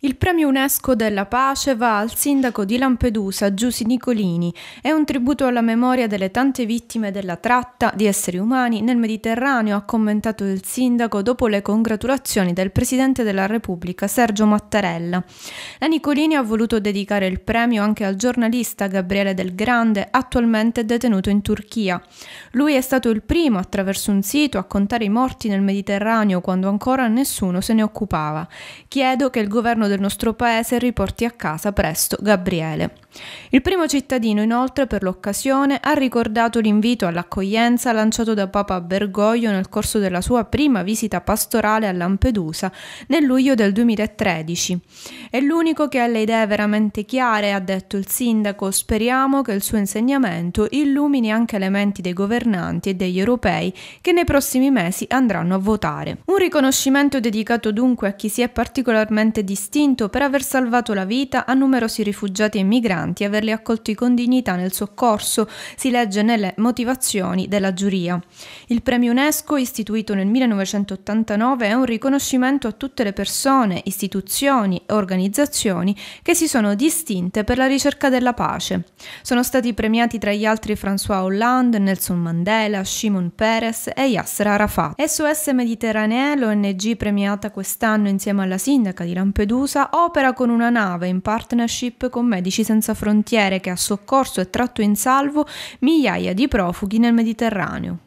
Il premio UNESCO della pace va al sindaco di Lampedusa, Giusi Nicolini. È un tributo alla memoria delle tante vittime della tratta di esseri umani nel Mediterraneo, ha commentato il sindaco dopo le congratulazioni del presidente della Repubblica, Sergio Mattarella. La Nicolini ha voluto dedicare il premio anche al giornalista Gabriele Del Grande, attualmente detenuto in Turchia. Lui è stato il primo, attraverso un sito, a contare i morti nel Mediterraneo quando ancora nessuno se ne occupava. Chiedo che il governo all'interno del nostro paese riporti a casa presto Gabriele. Il primo cittadino inoltre per l'occasione ha ricordato l'invito all'accoglienza lanciato da Papa Bergoglio nel corso della sua prima visita pastorale a Lampedusa nel luglio del 2013. È l'unico che ha le idee veramente chiare, ha detto il sindaco, speriamo che il suo insegnamento illumini anche le menti dei governanti e degli europei che nei prossimi mesi andranno a votare. Un riconoscimento dedicato dunque a chi si è particolarmente distinto distinto per aver salvato la vita a numerosi rifugiati e migranti e averli accolti con dignità nel soccorso, si legge nelle motivazioni della giuria. Il premio UNESCO, istituito nel 1989, è un riconoscimento a tutte le persone, istituzioni e organizzazioni che si sono distinte per la ricerca della pace. Sono stati premiati tra gli altri François Hollande, Nelson Mandela, Shimon Peres e Yasser Arafat. SOS Mediterranea, l'ONG premiata quest'anno insieme alla sindaca di Lampedusa, Lampedusa opera con una nave in partnership con Medici Senza Frontiere che ha soccorso e tratto in salvo migliaia di profughi nel Mediterraneo.